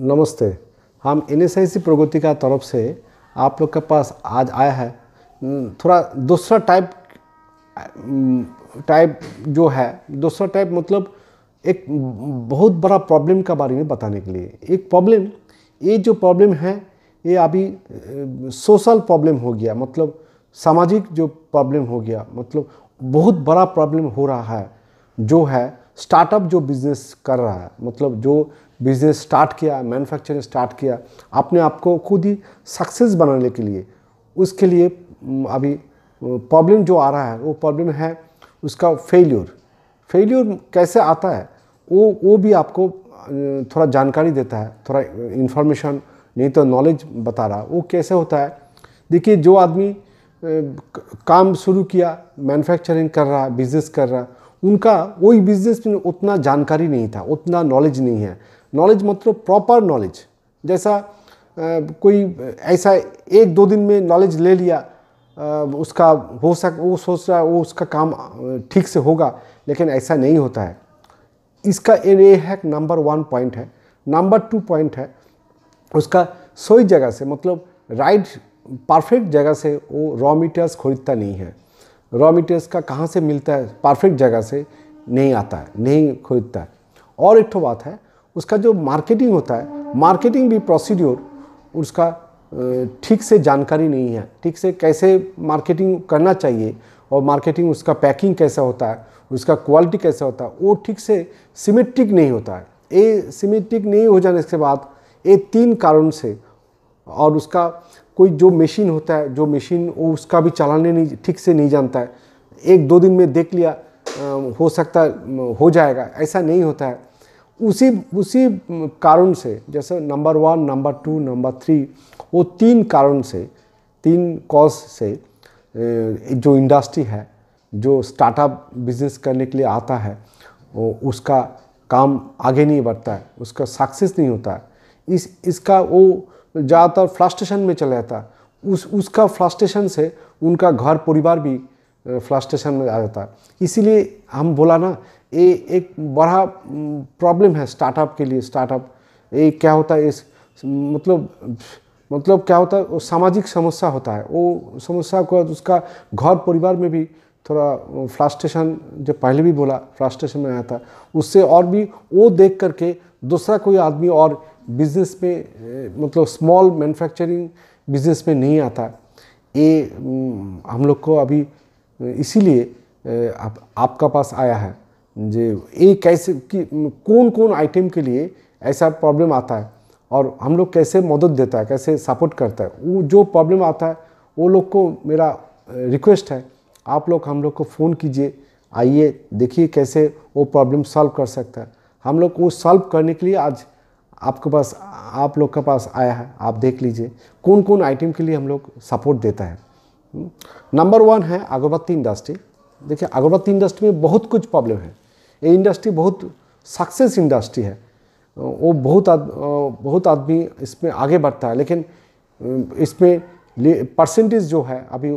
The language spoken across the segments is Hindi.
नमस्ते हम एन प्रगति का तरफ से आप लोग के पास आज आया है थोड़ा दूसरा टाइप टाइप जो है दूसरा टाइप मतलब एक बहुत बड़ा प्रॉब्लम का बारे में बताने के लिए एक प्रॉब्लम ये जो प्रॉब्लम है ये अभी सोशल प्रॉब्लम हो गया मतलब सामाजिक जो प्रॉब्लम हो गया मतलब बहुत बड़ा प्रॉब्लम हो रहा है जो है स्टार्टअप जो बिज़नेस कर रहा है मतलब जो बिज़नेस स्टार्ट किया मैन्युफैक्चरिंग स्टार्ट किया अपने आप को खुद ही सक्सेस बनाने के लिए उसके लिए अभी प्रॉब्लम जो आ रहा है वो प्रॉब्लम है उसका फेल्योर फेल्योर कैसे आता है वो वो भी आपको थोड़ा जानकारी देता है थोड़ा इन्फॉर्मेशन नहीं तो नॉलेज बता रहा वो कैसे होता है देखिए जो आदमी काम शुरू किया मैन्युफैक्चरिंग कर रहा है बिज़नेस कर रहा है उनका वही बिजनेस में उतना जानकारी नहीं था उतना नॉलेज नहीं है नॉलेज मतलब प्रॉपर नॉलेज जैसा आ, कोई ऐसा एक दो दिन में नॉलेज ले लिया आ, उसका हो सक वो सोच रहा है वो उसका काम ठीक से होगा लेकिन ऐसा नहीं होता है इसका ए है नंबर वन पॉइंट है नंबर टू पॉइंट है उसका सही जगह से मतलब राइट परफेक्ट जगह से वो रॉ मटेरियल्स खरीदता नहीं है रॉ मटेरियल्स का कहाँ से मिलता है परफेक्ट जगह से नहीं आता है नहीं खरीदता है और एक तो बात है उसका जो मार्केटिंग होता है मार्केटिंग भी प्रोसीड्योर उसका ठीक से जानकारी नहीं है ठीक से कैसे मार्केटिंग करना चाहिए और मार्केटिंग उसका पैकिंग कैसा होता है उसका क्वालिटी कैसा होता है वो ठीक से सिमेट्रिक नहीं होता है ये सिमेट्रिक नहीं हो जाने के बाद ये तीन कारण से और उसका कोई जो मशीन होता है जो मशीन वो उसका भी चलाने नहीं ठीक से नहीं जानता है एक दो दिन में देख लिया हो सकता हो जाएगा ऐसा नहीं होता है उसी उसी कारण से जैसे number one number two number three वो तीन कारण से तीन कॉज से जो इंडस्ट्री है जो स्टार्टअप बिजनेस करने के लिए आता है उसका काम आगे नहीं बढ़ता है उसका सक्सेस नहीं होता है इस इसका वो ज़्यादातर फ्लास्टेशन में चला जाता उस उसका फ्लास्टेशन से उनका घर परिवार भी फ्लास्टेशन में आ जाता है इसीलिए हम बोला ना ये एक बड़ा प्रॉब्लम है स्टार्टअप के लिए स्टार्टअप ये क्या होता है इस मतलब मतलब क्या होता है वो सामाजिक समस्या होता है वो समस्या को उसका घर परिवार में भी थोड़ा फ्लास्टेशन जो पहले भी बोला फ्लास्टेशन में आया था उससे और भी वो देख करके दूसरा कोई आदमी और बिज़नेस पे मतलब स्मॉल मैन्युफैक्चरिंग बिज़नेस में नहीं आता ये हम लोग को अभी इसीलिए आप, आपका पास आया है जे ये कैसे कि कौन कौन आइटम के लिए ऐसा प्रॉब्लम आता है और हम लोग कैसे मदद देता है कैसे सपोर्ट करता है वो जो प्रॉब्लम आता है वो लोग को मेरा रिक्वेस्ट है आप लोग हम लोग को फ़ोन कीजिए आइए देखिए कैसे वो प्रॉब्लम सॉल्व कर सकता है हम लोग को सॉल्व करने के लिए आज आपके पास आप लोग के पास आया है आप देख लीजिए कौन कौन आइटम के लिए हम लोग सपोर्ट देता है नंबर हम्म। वन है अगरबत्ती इंडस्ट्री देखिए अगरबत्ती इंडस्ट्री में बहुत कुछ प्रॉब्लम है ये इंडस्ट्री बहुत सक्सेस इंडस्ट्री है वो बहुत आद, बहुत आदमी इसमें आगे बढ़ता है लेकिन इसमें परसेंटेज जो है अभी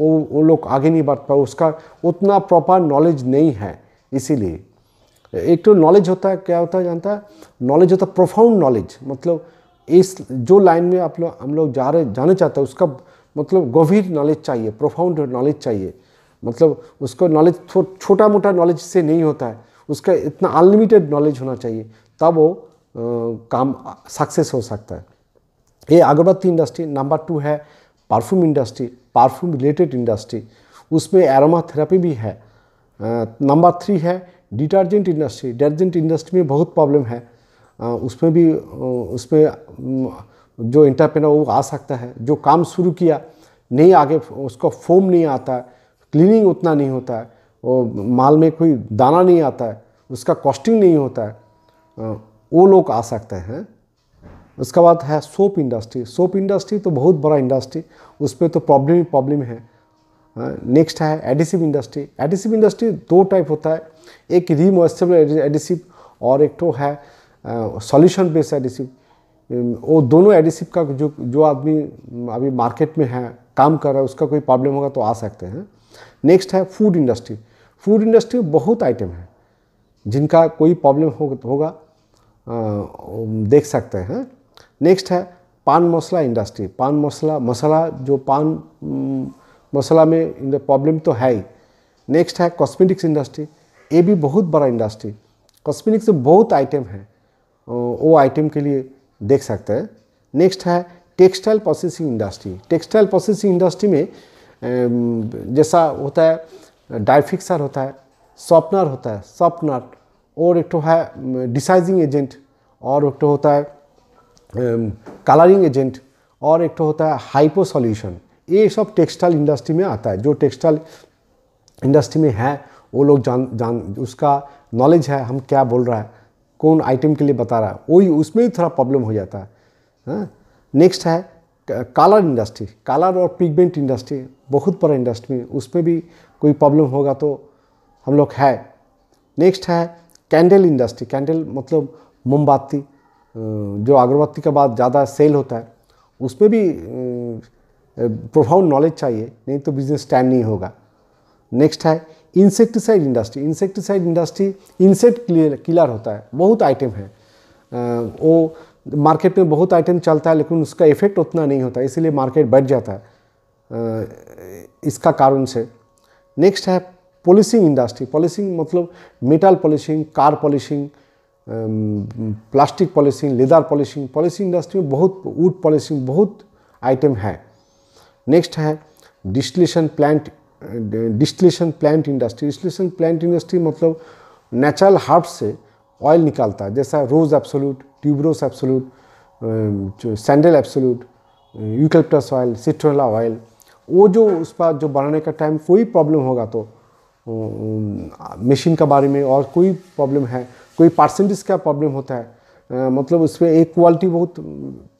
वो वो लोग आगे नहीं बढ़ पाए उसका उतना प्रॉपर नॉलेज नहीं है इसीलिए एक तो नॉलेज होता है क्या होता है जानता है नॉलेज होता है प्रोफाउंड नॉलेज मतलब इस जो लाइन में आप लोग हम लोग जा रहे जाना चाहते हैं उसका मतलब गंभीर नॉलेज चाहिए प्रोफाउंड नॉलेज चाहिए मतलब उसको नॉलेज थो, छोटा मोटा नॉलेज से नहीं होता है उसका इतना अनलिमिटेड नॉलेज होना चाहिए तब वो आ, काम सक्सेस हो सकता है ये अगरबत्ती इंडस्ट्री नंबर टू है perfume industry perfume related industry उसमें एरोमा थेरेपी भी है नंबर थ्री है डिटर्जेंट इंडस्ट्री डिटर्जेंट इंडस्ट्री में बहुत प्रॉब्लम है उसमें भी उसमें जो इंटरप्रेनर वो आ सकता है जो काम शुरू किया नहीं आगे उसका फोम नहीं आता है क्लीनिंग उतना नहीं होता है वो माल में कोई दाना नहीं आता है उसका कॉस्टिंग नहीं होता है वो लोग आ सकते हैं उसके बाद है सोप इंडस्ट्री सोप इंडस्ट्री तो बहुत बड़ा इंडस्ट्री उस पर तो प्रॉब्लम ही प्रॉब्लम है नेक्स्ट है एडिसिव इंडस्ट्री एडिसिव इंडस्ट्री दो टाइप होता है एक रीमॉइस्चरेबल एडिसिव और एक तो है सॉल्यूशन बेस्ड एडिसिव वो दोनों एडिसिव का जो जो आदमी अभी मार्केट में है काम कर रहा है उसका कोई प्रॉब्लम होगा तो आ सकते हैं नेक्स्ट है फूड इंडस्ट्री फूड इंडस्ट्री बहुत आइटम है जिनका कोई प्रॉब्लम हो, होगा आ, देख सकते हैं नेक्स्ट है पान मसाला इंडस्ट्री पान मसाला मसाला जो पान मसाला में प्रॉब्लम तो है ही नेक्स्ट है कॉस्मेटिक्स इंडस्ट्री ये भी बहुत बड़ा इंडस्ट्री कॉस्मेटिक से बहुत आइटम है वो आइटम के लिए देख सकते हैं नेक्स्ट है textile processing industry textile processing industry में जैसा होता है डाइफिक्सर होता है सॉपनर होता है सॉपनर और एक तो है डिसाइजिंग एजेंट और एक तो होता है कलरिंग एजेंट और एक तो होता है हाइपो सॉल्यूशन ये सब टेक्सटाइल इंडस्ट्री में आता है जो टेक्सटाइल इंडस्ट्री में है वो लोग जान जान उसका नॉलेज है हम क्या बोल रहा है कौन आइटम के लिए बता रहा है वही उसमें थोड़ा प्रॉब्लम हो जाता है नेक्स्ट हाँ। है कालर इंडस्ट्री कालर और पिगमेंट इंडस्ट्री बहुत बड़ा इंडस्ट्री उसमें भी कोई प्रॉब्लम होगा तो हम लोग है नेक्स्ट है कैंडल इंडस्ट्री कैंडल मतलब मोमबत्ती जो अगरबत्ती के बाद ज़्यादा सेल होता है उसमें भी प्रोफाउंड नॉलेज चाहिए नहीं तो बिज़नेस स्टैंड नहीं होगा नेक्स्ट है insecticide industry insecticide industry insect killer होता है बहुत आइटम है वो मार्केट में बहुत आइटम चलता है लेकिन उसका इफेक्ट उतना नहीं होता इसीलिए मार्केट बढ़ जाता है इसका कारण से नेक्स्ट है पॉलिशिंग इंडस्ट्री पॉलिशिंग मतलब metal polishing car polishing plastic polishing leather polishing polishing industry में बहुत वुड पॉलिशिंग बहुत आइटम है नेक्स्ट है distillation plant distillation plant industry distillation plant industry मतलब नेचुरल हार्ब से ऑयल निकालता है जैसा rose absolute tuberose absolute sandal absolute eucalyptus oil citronella oil वो जो उस पर जो बनाने का टाइम कोई प्रॉब्लम होगा तो मशीन के बारे में और कोई प्रॉब्लम है कोई परसेंटेज का प्रॉब्लम होता है मतलब उसमें एक क्वालिटी बहुत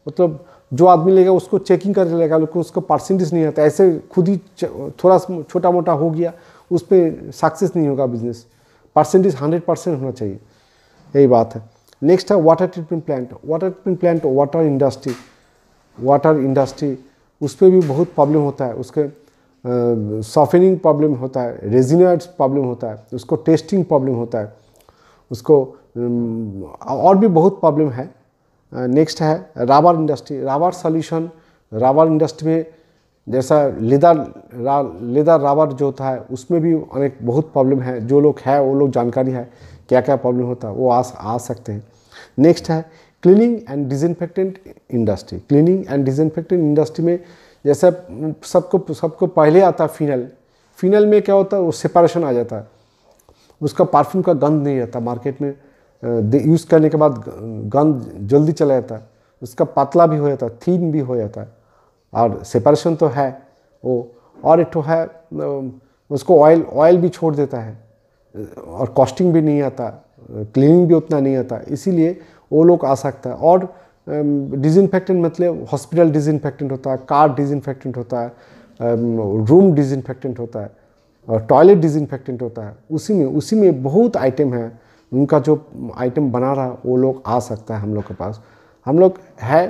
मतलब जो आदमी लेगा उसको चेकिंग कर लेगा लेकिन उसको परसेंटेज नहीं आता ऐसे खुद ही थोड़ा छोटा मोटा हो गया उस पर सक्सेस नहीं होगा बिजनेस परसेंटेज हंड्रेड परसेंट होना चाहिए यही बात है नेक्स्ट है water treatment plant water treatment plant water industry water industry उस पर भी बहुत प्रॉब्लम होता है उसके सॉफ्टनिंग प्रॉब्लम होता है रेजिनाइड्स प्रॉब्लम होता है उसको टेस्टिंग प्रॉब्लम होता है उसको और भी बहुत प्रॉब्लम है नेक्स्ट है rubber industry rubber solution rubber industry में जैसा लेदर रा लेदर राबर जो होता है उसमें भी अनेक बहुत प्रॉब्लम है जो लोग है वो लोग जानकारी है क्या क्या प्रॉब्लम होता है वो आ आ सकते हैं नेक्स्ट है cleaning and disinfectant industry cleaning and disinfectant industry में जैसा सबको सबको पहले आता है फिनल फिनल में क्या होता है वो सेपरेशन आ जाता है उसका परफ्यूम का गंध नहीं रहता मार्केट में यूज़ करने के बाद गंद जल्दी चला जाता है उसका पतला भी हो जाता है थीन भी हो जाता है और सेपरेशन तो है वो और एक तो है उसको ऑयल ऑयल भी छोड़ देता है और कॉस्टिंग भी नहीं आता क्लीनिंग भी उतना नहीं आता इसीलिए वो लोग आ सकता है और डिजइनफेक्टेंट मतलब हॉस्पिटल डिजइनफेक्टेंट होता है कार डिजइनफेक्टेंट होता है रूम डिजइनफेक्टेंट होता है और टॉयलेट डिजइनफेक्टेंट होता है उसी में उसी में बहुत आइटम है उनका जो आइटम बना रहा वो लोग आ सकता है हम लोग के पास हम लोग है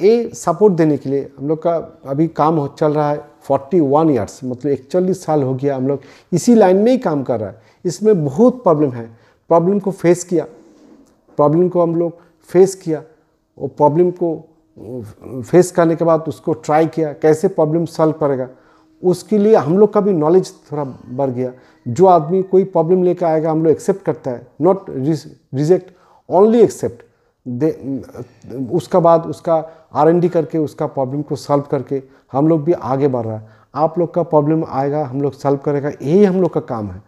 ए सपोर्ट देने के लिए हम लोग का अभी काम हो चल रहा है फोर्टी वन ईयर्स मतलब इकचालीस साल हो गया हम लोग इसी लाइन में ही काम कर रहा है इसमें बहुत प्रॉब्लम है प्रॉब्लम को फेस किया प्रॉब्लम को हम लोग फेस किया वो प्रॉब्लम को फेस करने के बाद उसको ट्राई किया कैसे प्रॉब्लम सॉल्व करेगा उसके लिए हम लोग का भी नॉलेज थोड़ा बढ़ गया जो आदमी कोई प्रॉब्लम लेकर आएगा हम लोग एक्सेप्ट करता है नॉट रिजेक्ट ओनली एक्सेप्ट दे उसका बाद उसका आर एन डी करके उसका प्रॉब्लम को सॉल्व करके हम लोग भी आगे बढ़ रहा है आप लोग का प्रॉब्लम आएगा हम लोग सॉल्व करेगा यही हम लोग का काम है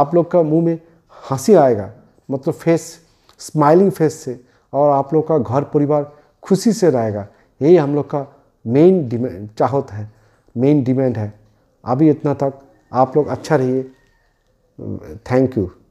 आप लोग का मुंह में हंसी आएगा मतलब फेस स्माइलिंग फेस से और आप लोग का घर परिवार खुशी से रहेगा यही हम लोग का मेन डिमांड चाहत है मेन डिमांड है अभी इतना तक आप लोग अच्छा रहिए थैंक यू